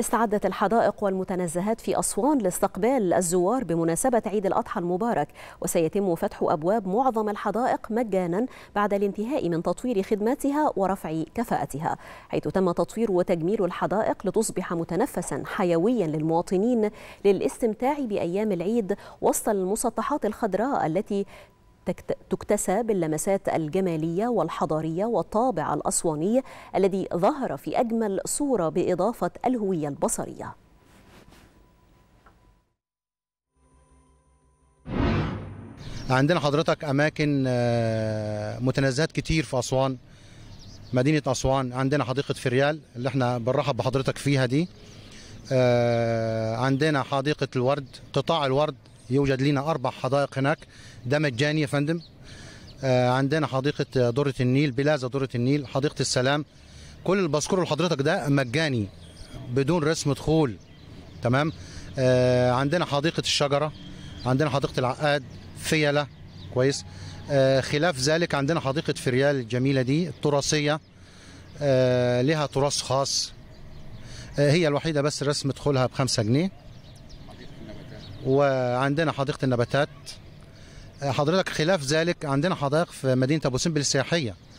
استعدت الحدائق والمتنزهات في أسوان لاستقبال الزوار بمناسبة عيد الأضحى المبارك وسيتم فتح أبواب معظم الحدائق مجانا بعد الانتهاء من تطوير خدماتها ورفع كفاءتها حيث تم تطوير وتجميل الحدائق لتصبح متنفسا حيويا للمواطنين للاستمتاع بأيام العيد وسط المسطحات الخضراء التي تكتسى باللمسات الجمالية والحضارية والطابع الأسواني الذي ظهر في أجمل صورة بإضافة الهوية البصرية عندنا حضرتك أماكن آه، متنزهات كتير في أسوان مدينة أسوان عندنا حديقة فريال اللي احنا بنرحب بحضرتك فيها دي آه، عندنا حديقة الورد قطاع الورد يوجد لنا أربع حدائق هناك ده مجاني يا فندم آه، عندنا حديقة آه، درة النيل بلازا درة النيل حديقة السلام كل اللي لحضرتك ده مجاني بدون رسم دخول تمام آه عندنا حديقة الشجرة عندنا حديقة العقاد فيلة كويس آه خلاف ذلك عندنا حديقة فريال الجميلة دي التراثية آه لها تراث خاص آه هي الوحيدة بس رسم دخولها بخمسة جنيه وعندنا حديقه النباتات حضرتك خلاف ذلك عندنا حدائق في مدينه ابو سمبل السياحيه